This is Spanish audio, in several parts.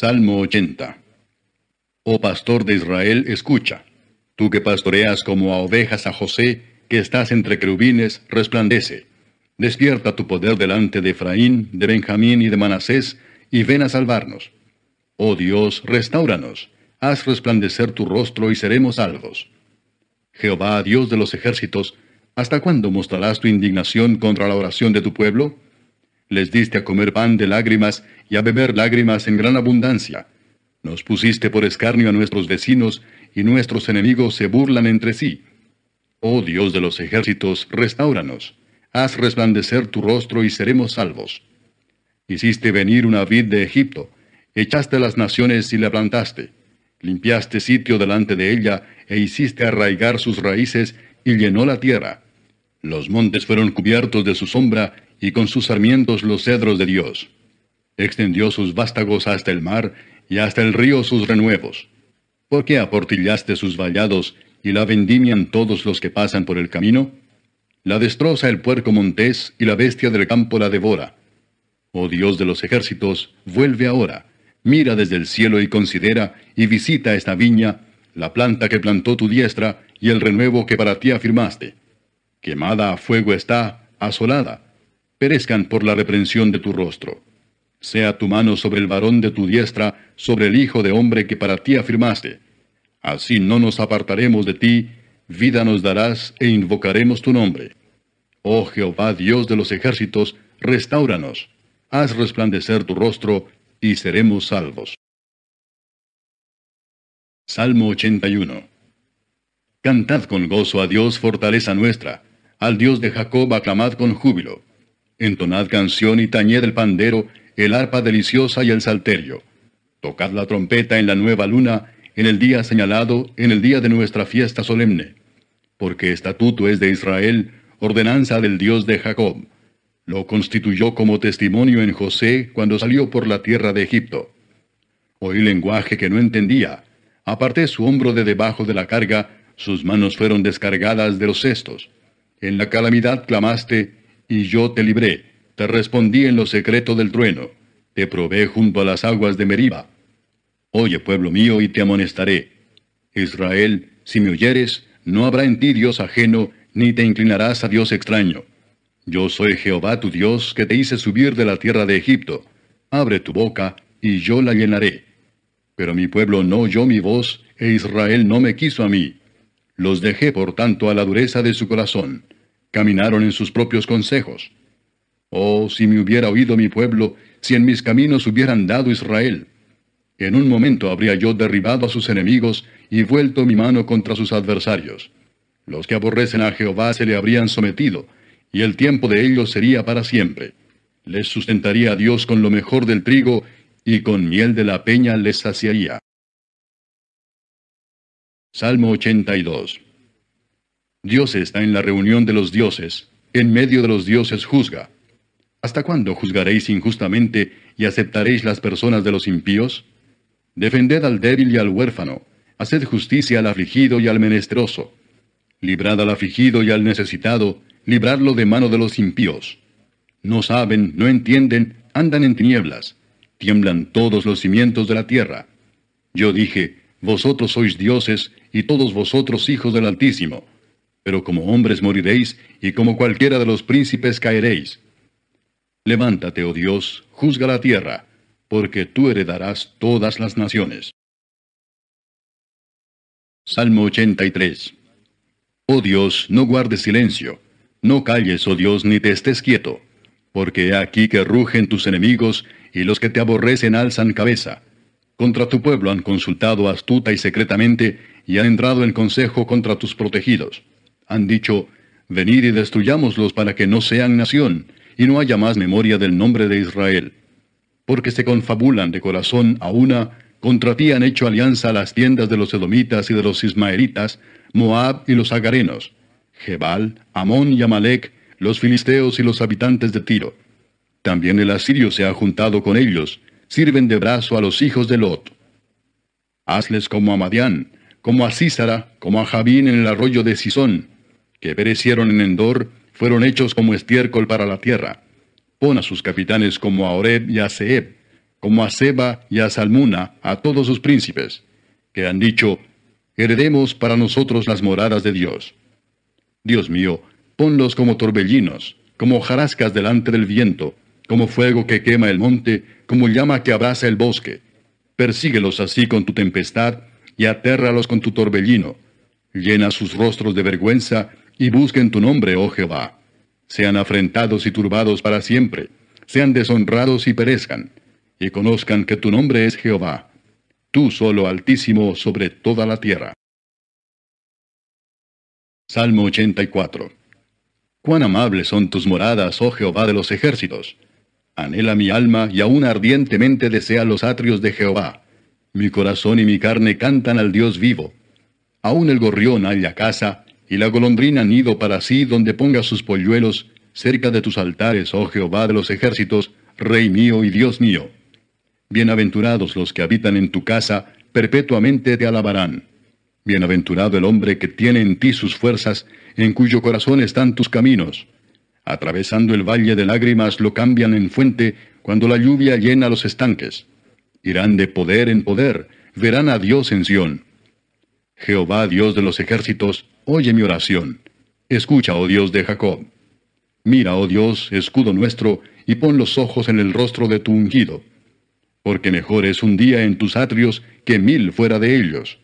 Salmo 80. Oh pastor de Israel, escucha. Tú que pastoreas como a ovejas a José, que estás entre querubines, resplandece. Despierta tu poder delante de Efraín, de Benjamín y de Manasés, y ven a salvarnos. Oh Dios, restauranos. Haz resplandecer tu rostro y seremos salvos. Jehová, Dios de los ejércitos, ¿hasta cuándo mostrarás tu indignación contra la oración de tu pueblo? Les diste a comer pan de lágrimas y a beber lágrimas en gran abundancia. Nos pusiste por escarnio a nuestros vecinos y nuestros enemigos se burlan entre sí. Oh Dios de los ejércitos, restauranos. Haz resplandecer tu rostro y seremos salvos. Hiciste venir una vid de Egipto, echaste las naciones y la plantaste. Limpiaste sitio delante de ella e hiciste arraigar sus raíces y llenó la tierra. Los montes fueron cubiertos de su sombra y con sus sarmientos los cedros de Dios. Extendió sus vástagos hasta el mar, y hasta el río sus renuevos. Porque aportillaste sus vallados, y la vendimian todos los que pasan por el camino? La destroza el puerco montés, y la bestia del campo la devora. Oh Dios de los ejércitos, vuelve ahora, mira desde el cielo y considera, y visita esta viña, la planta que plantó tu diestra, y el renuevo que para ti afirmaste. Quemada a fuego está, asolada, perezcan por la reprensión de tu rostro. Sea tu mano sobre el varón de tu diestra, sobre el hijo de hombre que para ti afirmaste. Así no nos apartaremos de ti, vida nos darás e invocaremos tu nombre. Oh Jehová Dios de los ejércitos, restauranos, haz resplandecer tu rostro, y seremos salvos. Salmo 81 Cantad con gozo a Dios fortaleza nuestra, al Dios de Jacob aclamad con júbilo. Entonad canción y tañed el pandero, el arpa deliciosa y el salterio. Tocad la trompeta en la nueva luna, en el día señalado, en el día de nuestra fiesta solemne. Porque estatuto es de Israel, ordenanza del Dios de Jacob. Lo constituyó como testimonio en José cuando salió por la tierra de Egipto. Oí lenguaje que no entendía. Aparté su hombro de debajo de la carga, sus manos fueron descargadas de los cestos. En la calamidad clamaste, y yo te libré. Te respondí en lo secreto del trueno. Te probé junto a las aguas de Meriba. Oye, pueblo mío, y te amonestaré. Israel, si me oyeres, no habrá en ti Dios ajeno, ni te inclinarás a Dios extraño. Yo soy Jehová tu Dios, que te hice subir de la tierra de Egipto. Abre tu boca, y yo la llenaré. Pero mi pueblo no oyó mi voz, e Israel no me quiso a mí. Los dejé, por tanto, a la dureza de su corazón Caminaron en sus propios consejos. Oh, si me hubiera oído mi pueblo, si en mis caminos hubieran dado Israel. En un momento habría yo derribado a sus enemigos y vuelto mi mano contra sus adversarios. Los que aborrecen a Jehová se le habrían sometido, y el tiempo de ellos sería para siempre. Les sustentaría a Dios con lo mejor del trigo, y con miel de la peña les saciaría. Salmo 82 Dios está en la reunión de los dioses, en medio de los dioses juzga. ¿Hasta cuándo juzgaréis injustamente y aceptaréis las personas de los impíos? Defended al débil y al huérfano, haced justicia al afligido y al menesteroso. Librad al afligido y al necesitado, libradlo de mano de los impíos. No saben, no entienden, andan en tinieblas. Tiemblan todos los cimientos de la tierra. Yo dije, vosotros sois dioses y todos vosotros hijos del Altísimo pero como hombres moriréis, y como cualquiera de los príncipes caeréis. Levántate, oh Dios, juzga la tierra, porque tú heredarás todas las naciones. Salmo 83 Oh Dios, no guardes silencio, no calles, oh Dios, ni te estés quieto, porque he aquí que rugen tus enemigos, y los que te aborrecen alzan cabeza. Contra tu pueblo han consultado astuta y secretamente, y han entrado en consejo contra tus protegidos. Han dicho, venid y destruyámoslos para que no sean nación, y no haya más memoria del nombre de Israel. Porque se confabulan de corazón a una, contra ti han hecho alianza las tiendas de los edomitas y de los ismaelitas, Moab y los agarenos, Jebal, Amón y Amalek, los filisteos y los habitantes de Tiro. También el asirio se ha juntado con ellos, sirven de brazo a los hijos de Lot. Hazles como a Madián, como a Sísara, como a Jabín en el arroyo de Sison, que perecieron en Endor, fueron hechos como estiércol para la tierra. Pon a sus capitanes como a Oreb y a Seb, como a Seba y a Salmuna, a todos sus príncipes, que han dicho, heredemos para nosotros las moradas de Dios. Dios mío, ponlos como torbellinos, como jarascas delante del viento, como fuego que quema el monte, como llama que abraza el bosque. Persíguelos así con tu tempestad, y atérralos con tu torbellino. Llena sus rostros de vergüenza, y busquen tu nombre, oh Jehová. Sean afrentados y turbados para siempre, sean deshonrados y perezcan, y conozcan que tu nombre es Jehová, tú solo altísimo sobre toda la tierra. Salmo 84 Cuán amables son tus moradas, oh Jehová de los ejércitos. Anhela mi alma y aún ardientemente desea los atrios de Jehová. Mi corazón y mi carne cantan al Dios vivo. Aún el gorrión halla casa y la golondrina nido para sí donde ponga sus polluelos, cerca de tus altares, oh Jehová de los ejércitos, Rey mío y Dios mío. Bienaventurados los que habitan en tu casa, perpetuamente te alabarán. Bienaventurado el hombre que tiene en ti sus fuerzas, en cuyo corazón están tus caminos. Atravesando el valle de lágrimas lo cambian en fuente, cuando la lluvia llena los estanques. Irán de poder en poder, verán a Dios en Sión. Jehová Dios de los ejércitos, oye mi oración. Escucha, oh Dios de Jacob. Mira, oh Dios, escudo nuestro, y pon los ojos en el rostro de tu ungido. Porque mejor es un día en tus atrios que mil fuera de ellos.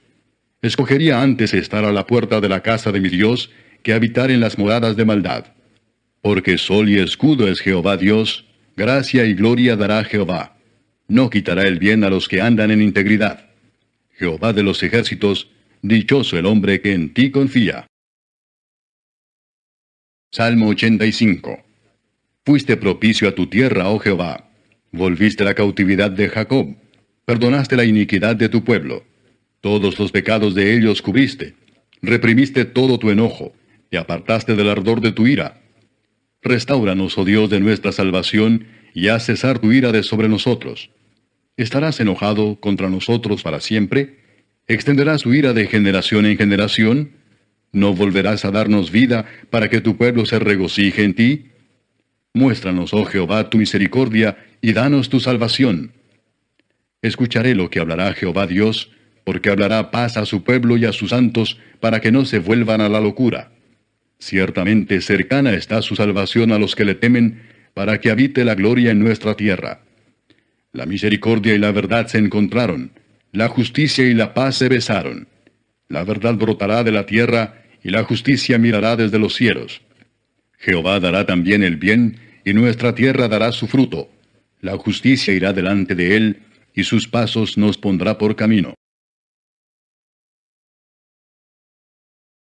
Escogería antes estar a la puerta de la casa de mi Dios que habitar en las moradas de maldad. Porque sol y escudo es Jehová Dios, gracia y gloria dará Jehová. No quitará el bien a los que andan en integridad. Jehová de los ejércitos, Dichoso el hombre que en ti confía. Salmo 85. Fuiste propicio a tu tierra, oh Jehová. Volviste la cautividad de Jacob. Perdonaste la iniquidad de tu pueblo. Todos los pecados de ellos cubriste. Reprimiste todo tu enojo. Te apartaste del ardor de tu ira. Restauranos, oh Dios, de nuestra salvación, y haz cesar tu ira de sobre nosotros. ¿Estarás enojado contra nosotros para siempre? Extenderá su ira de generación en generación. ¿No volverás a darnos vida para que tu pueblo se regocije en ti? Muéstranos, oh Jehová, tu misericordia y danos tu salvación. Escucharé lo que hablará Jehová Dios, porque hablará paz a su pueblo y a sus santos, para que no se vuelvan a la locura. Ciertamente cercana está su salvación a los que le temen, para que habite la gloria en nuestra tierra. La misericordia y la verdad se encontraron, la justicia y la paz se besaron. La verdad brotará de la tierra, y la justicia mirará desde los cielos. Jehová dará también el bien, y nuestra tierra dará su fruto. La justicia irá delante de él, y sus pasos nos pondrá por camino.